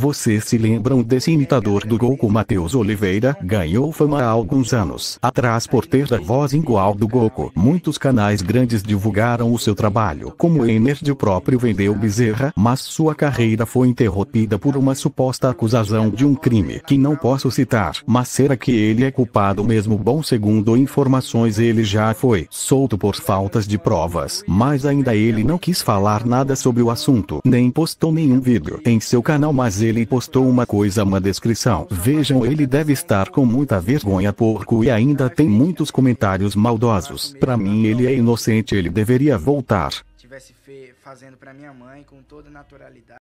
Vocês se lembram desse imitador do Goku Matheus Oliveira? Ganhou fama há alguns anos atrás por ter a voz igual do Goku. Muitos canais grandes divulgaram o seu trabalho. Como Ener o próprio vendeu Bezerra, mas sua carreira foi interrompida por uma suposta acusação de um crime que não posso citar. Mas será que ele é culpado mesmo? Bom, segundo informações, ele já foi solto por faltas de provas, mas ainda ele não quis falar nada sobre o assunto, nem postou nenhum vídeo em seu canal, mas ele postou uma coisa uma descrição. Vejam ele deve estar com muita vergonha porco e ainda tem muitos comentários maldosos. Para mim ele é inocente ele deveria voltar. Tivesse fazendo para minha mãe com toda naturalidade.